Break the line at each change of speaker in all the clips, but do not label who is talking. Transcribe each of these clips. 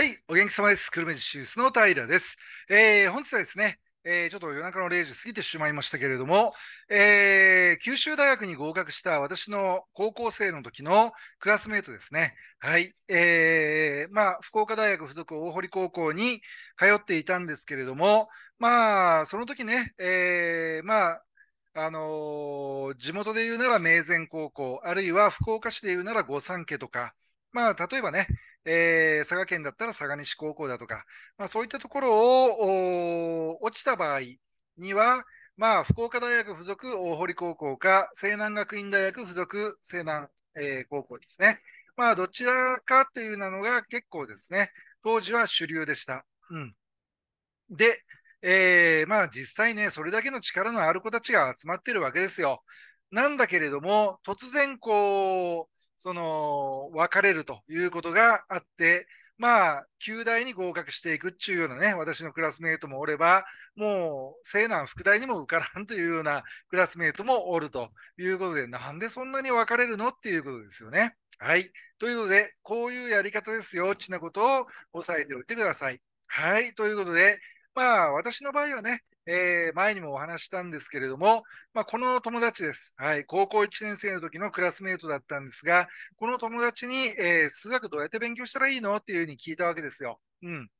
はい、お元気様です。久留米市シースの平です。えー、本日はですね、えー、ちょっと夜中の0時過ぎてしまいましたけれども、えー、九州大学に合格した私の高校生の時のクラスメートですね。はい。えー、まあ、福岡大学附属大堀高校に通っていたんですけれども、まあ、その時ね、えー、まあ、あのー、地元で言うなら明前高校、あるいは福岡市で言うなら御三家とか、まあ、例えばね、えー、佐賀県だったら佐賀西高校だとか、まあ、そういったところを落ちた場合には、まあ、福岡大学附属大堀高校か、西南学院大学附属西南、えー、高校ですね。まあ、どちらかというのが結構ですね、当時は主流でした。うん、で、えー、まあ実際ね、それだけの力のある子たちが集まってるわけですよ。なんだけれども、突然こう、その、分かれるということがあって、まあ、旧大に合格していくっちゅうようなね、私のクラスメートもおれば、もう、西南副大にも受からんというようなクラスメートもおるということで、なんでそんなに分かれるのっていうことですよね。はい。ということで、こういうやり方ですよ、ちなことを押さえておいてください。はい。ということで、まあ、私の場合はね、えー、前にもお話したんですけれども、まあ、この友達です。はい、高校1年生の時のクラスメートだったんですが、この友達に、えー、数学どうやって勉強したらいいのっていうふうに聞いたわけですよ。うん。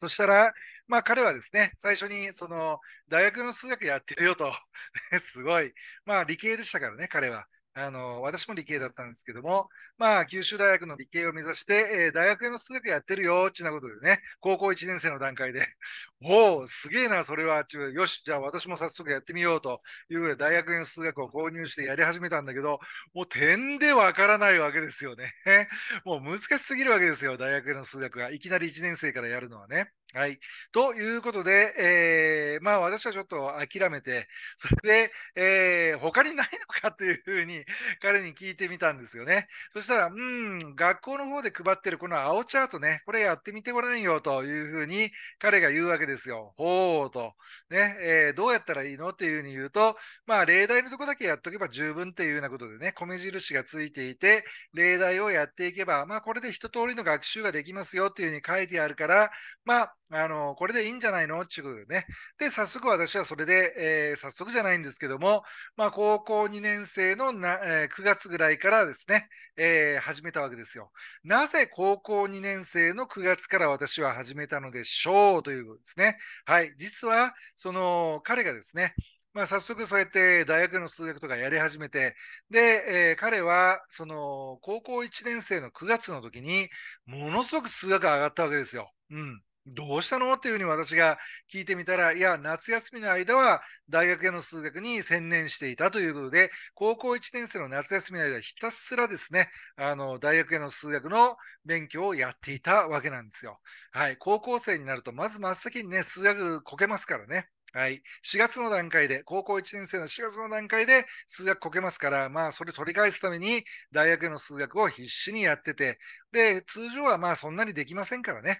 そしたら、まあ彼はですね、最初にその大学の数学やってるよと、すごい、まあ理系でしたからね、彼は。あの、私も理系だったんですけども、まあ、九州大学の理系を目指して、えー、大学への数学やってるよ、ってなことでね、高校1年生の段階で、おお、すげえな、それは、ちゅう、よし、じゃあ私も早速やってみようということで、大学への数学を購入してやり始めたんだけど、もう点でわからないわけですよね。もう難しすぎるわけですよ、大学への数学が。いきなり1年生からやるのはね。はい。ということで、えー、まあ私はちょっと諦めて、それで、えー、他にないのかというふうに彼に聞いてみたんですよね。そしたら、うん、学校の方で配ってるこの青チャートね、これやってみてごらんよというふうに彼が言うわけですよ。ほうと。ね、えー、どうやったらいいのっていうふうに言うと、まあ例題のとこだけやっとけば十分っていうようなことでね、米印がついていて、例題をやっていけば、まあこれで一通りの学習ができますよっていうふうに書いてあるから、まああの、これでいいんじゃないのっていうことでね。で、早速私はそれで、えー、早速じゃないんですけども、まあ、高校2年生のな、えー、9月ぐらいからですね、えー、始めたわけですよ。なぜ高校2年生の9月から私は始めたのでしょうということですね。はい。実は、その、彼がですね、まあ、早速そうやって大学の数学とかやり始めて、で、えー、彼はその高校1年生の9月の時に、ものすごく数学上がったわけですよ。うん。どうしたのっていうふうに私が聞いてみたら、いや、夏休みの間は大学への数学に専念していたということで、高校1年生の夏休みの間、ひたすらですね、あの大学への数学の勉強をやっていたわけなんですよ。はい、高校生になると、まず真っ先にね、数学こけますからね。はい、4月の段階で、高校1年生の4月の段階で数学こけますから、まあ、それ取り返すために大学への数学を必死にやってて、で、通常はまあそんなにできませんからね。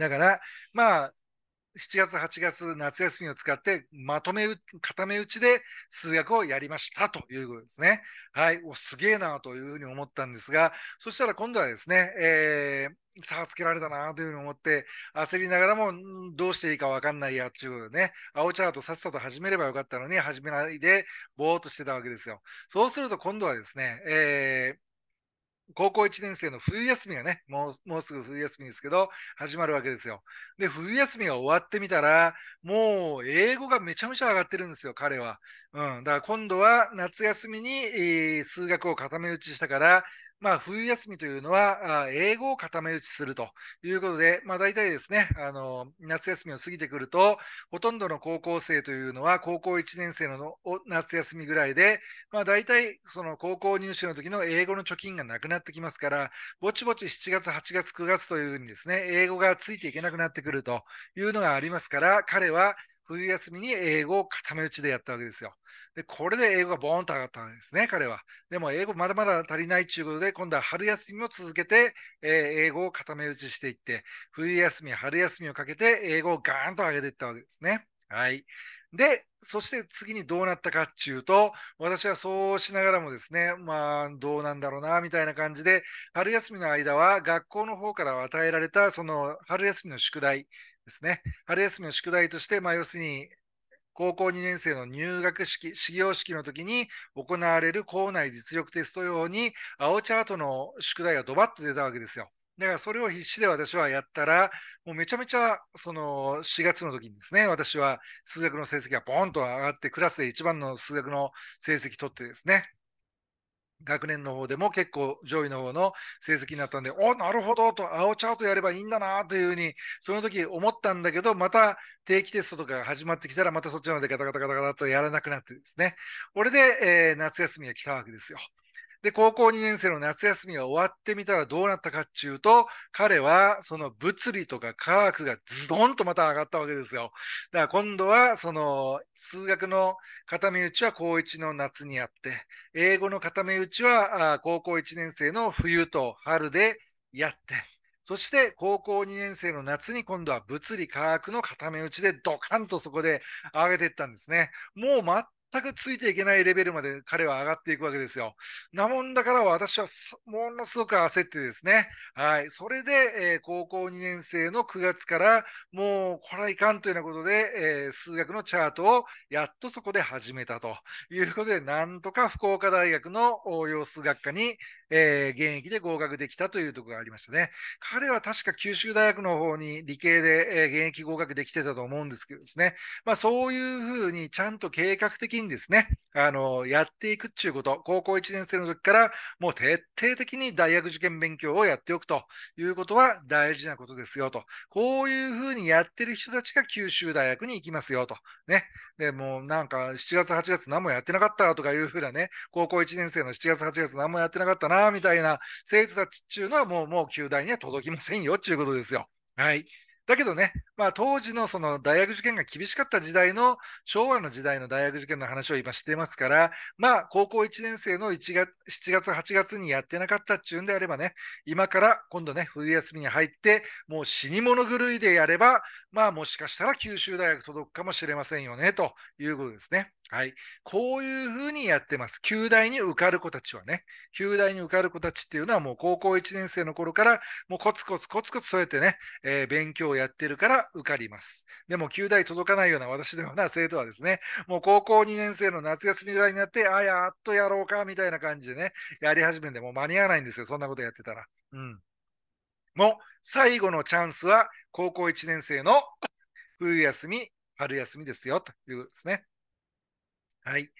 だから、まあ、7月、8月、夏休みを使って、まとめ、固め打ちで数学をやりましたということですね。はい、おすげえなというふうに思ったんですが、そしたら今度はですね、えー、差がつけられたなというふうに思って、焦りながらも、どうしていいかわかんないやということでね、青チャートさっさと始めればよかったのに、始めないで、ぼーっとしてたわけですよ。そうすると今度はですね、えー、高校1年生の冬休みがね、もうもうすぐ冬休みですけど、始まるわけですよ。で、冬休みが終わってみたら、もう英語がめちゃめちゃ上がってるんですよ、彼は。うん、だから今度は夏休みに、えー、数学を固め打ちしたから、まあ、冬休みというのは、英語を固め打ちするということで、まあ、大体ですね、あの、夏休みを過ぎてくると、ほとんどの高校生というのは、高校1年生の夏休みぐらいで、まあ、大体、その高校入試の時の英語の貯金がなくなってきますから、ぼちぼち7月、8月、9月というふうにですね、英語がついていけなくなってくるというのがありますから、彼は、冬休みに英語を固め打ちでやったわけですよ。で、これで英語がボーンと上がったんですね、彼は。でも英語まだまだ足りないということで、今度は春休みを続けて、えー、英語を固め打ちしていって、冬休み、春休みをかけて英語をガーンと上げていったわけですね。はい。で、そして次にどうなったかっていうと、私はそうしながらもですね、まあ、どうなんだろうな、みたいな感じで、春休みの間は学校の方から与えられた、その春休みの宿題、ですね、春休みの宿題として、まあ、要するに高校2年生の入学式、始業式の時に行われる校内実力テスト用に、青チャートの宿題がドバッと出たわけですよ。だからそれを必死で私はやったら、もうめちゃめちゃその4月の時にですね、私は数学の成績がボーンと上がって、クラスで一番の数学の成績取ってですね、学年の方でも結構上位の方の成績になったんで、おなるほどと、青チャートやればいいんだなというふうに、その時思ったんだけど、また定期テストとかが始まってきたら、またそっちまでガタガタガタガタとやらなくなってですね、これで、えー、夏休みが来たわけですよ。で、高校2年生の夏休みが終わってみたらどうなったかっていうと、彼はその物理とか科学がズドンとまた上がったわけですよ。だから今度はその数学の固め打ちは高1の夏にあって、英語の固め打ちは高校1年生の冬と春でやって、そして高校2年生の夏に今度は物理科学の固め打ちでドカンとそこで上げていったんですね。もう全くついていけないレベルまで彼は上がっていくわけですよ。なもんだから私はものすごく焦ってですね、はい、それで、えー、高校2年生の9月からもうこれはいかんというようなことで、えー、数学のチャートをやっとそこで始めたということで、なんとか福岡大学の様子学科に、えー、現役で合格できたというところがありましたね。彼は確か九州大学の方に理系で、え現役合格できてたと思うんですけどですね、まあ、そういうふうにちゃんと計画的ににですね、あの、やっていくっていうこと、高校1年生の時から、もう徹底的に大学受験勉強をやっておくということは大事なことですよと。こういうふうにやってる人たちが九州大学に行きますよと。ね。で、もうなんか7月8月何もやってなかったとかいうふうなね、高校1年生の7月8月何もやってなかったな、みたいな生徒たちっていうのはもう、もう九大には届きませんよっていうことですよ。はい。だけどね、まあ、当時のその大学受験が厳しかった時代の昭和の時代の大学受験の話を今してますから、まあ、高校1年生の1月7月、8月にやってなかったっていうんであればね、今から今度ね、冬休みに入って、もう死に物狂いでやれば、まあ、もしかしたら九州大学届くかもしれませんよねということですね。はい、こういうふうにやってます。旧大に受かる子たちはね、旧大に受かる子たちっていうのはもう高校1年生の頃から、もうコツコツコツコツそうやってね、えー、勉強をやってるから受かります。でも旧大届かないような私のような生徒はですね、もう高校2年生の夏休みぐらいになって、あ、やっとやろうかみたいな感じでね、やり始めてもう間に合わないんですよ、そんなことやってたら。うん。もう最後のチャンスは高校1年生の冬休み、春休みですよということですね。はい。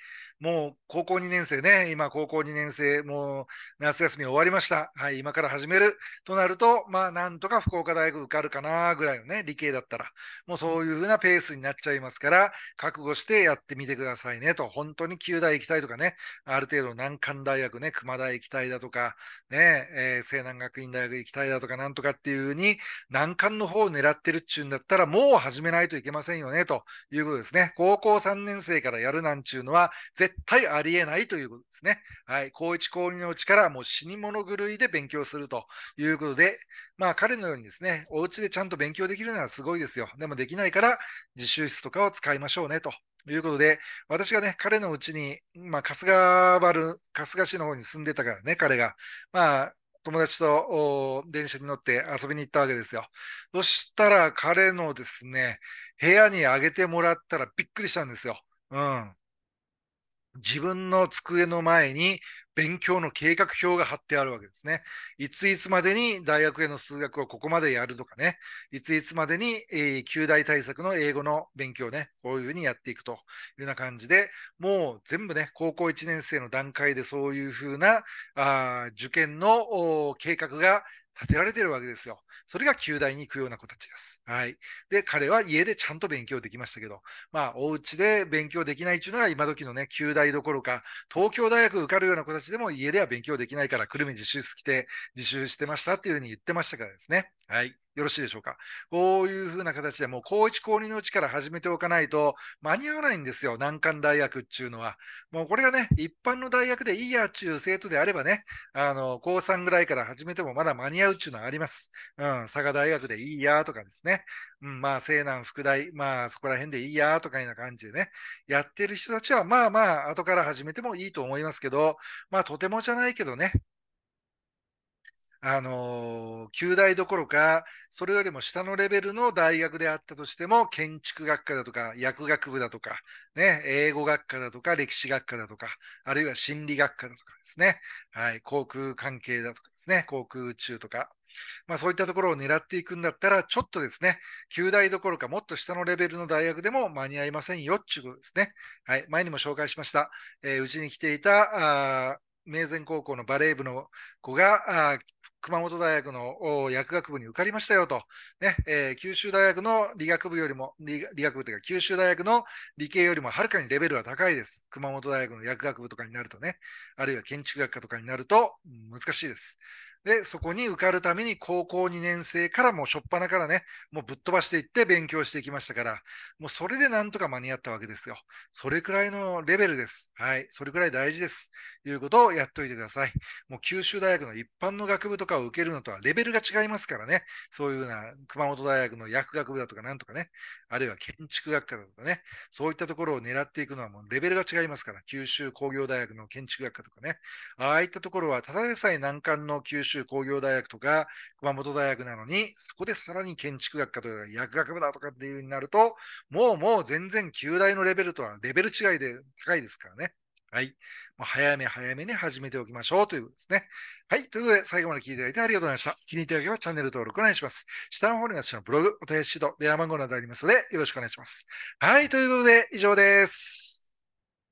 もう高校2年生ね、今高校2年生、もう夏休み終わりました。はい、今から始めるとなると、まあなんとか福岡大学受かるかなぐらいのね、理系だったら、もうそういうふうなペースになっちゃいますから、覚悟してやってみてくださいねと、本当に九大行きたいとかね、ある程度難関大学ね、熊大行きたいだとか、ね、えー、西南学院大学行きたいだとか、なんとかっていうふうに、難関の方を狙ってるっちゅうんだったら、もう始めないといけませんよねということですね。高校3年生からやるなんちゅうのは、絶絶対ありえないということですね。はい。高一高2のうちからもう死に物狂いで勉強するということで、まあ彼のようにですね、お家でちゃんと勉強できるのはすごいですよ。でもできないから自習室とかを使いましょうねとということで、私がね、彼のうちに、まあ、春日原、春日市の方に住んでたからね、彼が。まあ、友達と電車に乗って遊びに行ったわけですよ。そしたら、彼のですね、部屋にあげてもらったらびっくりしたんですよ。うん。自分の机の前に勉強の計画表が貼ってあるわけですね。いついつまでに大学への数学をここまでやるとかね、いついつまでに、えー、旧大対策の英語の勉強ね、こういうふうにやっていくというような感じで、もう全部ね、高校1年生の段階でそういうふうなあ受験の計画が建てられてるわけですよ。それが旧大に行くような子たちです。はい。で、彼は家でちゃんと勉強できましたけど、まあ、お家で勉強できないっていうのが今時のね、旧大どころか、東京大学受かるような子たちでも家では勉強できないから、久留米自習室来て自習してましたっていうふうに言ってましたからですね。はい。よろしいでしょうか。こういうふうな形でもう高1高2のうちから始めておかないと間に合わないんですよ。難関大学っていうのは。もうこれがね、一般の大学でいいやっちゅう生徒であればね、あの、高3ぐらいから始めてもまだ間に合うっていうのはあります。うん、佐賀大学でいいやとかですね。うん、まあ、西南副大、まあ、そこら辺でいいやとかいうな感じでね、やってる人たちはまあまあ、後から始めてもいいと思いますけど、まあ、とてもじゃないけどね、あの旧大どころか、それよりも下のレベルの大学であったとしても、建築学科だとか、薬学部だとか、ね、英語学科だとか、歴史学科だとか、あるいは心理学科だとかですね、はい、航空関係だとかですね、航空宇宙とか、まあ、そういったところを狙っていくんだったら、ちょっとですね、九大どころかもっと下のレベルの大学でも間に合いませんよっていうことですね。はい、前にも紹介しました。えー、うちに来ていた、明前高校のバレー部の子が、熊本大学の薬学部に受かりましたよと、ねえー、九州大学の理学部よりも理、理学部というか、九州大学の理系よりもはるかにレベルは高いです。熊本大学の薬学部とかになるとね、あるいは建築学科とかになると難しいです。で、そこに受かるために高校2年生からもうしょっぱなからね、もうぶっ飛ばしていって勉強していきましたから、もうそれでなんとか間に合ったわけですよ。それくらいのレベルです。はい。それくらい大事です。ということをやっといてください。もう九州大学の一般の学部とかを受けるのとはレベルが違いますからね。そういうような熊本大学の薬学部だとかなんとかね、あるいは建築学科だとかね、そういったところを狙っていくのはもうレベルが違いますから、九州工業大学の建築学科とかね、ああいったところはただでさえ難関の九州州工業大学とか熊本大学なのに、そこでさらに建築学科とか薬学部だとかっていう風になると、もうもう全然旧大のレベルとはレベル違いで高いですからね。はい。もう早め早めに始めておきましょうということですね。はい。ということで、最後まで聞いていただいてありがとうございました。気に入っていただければチャンネル登録お願いします。下の方に私のブログ、お手りシー電話番号などありますので、よろしくお願いします。はい。ということで、以上です。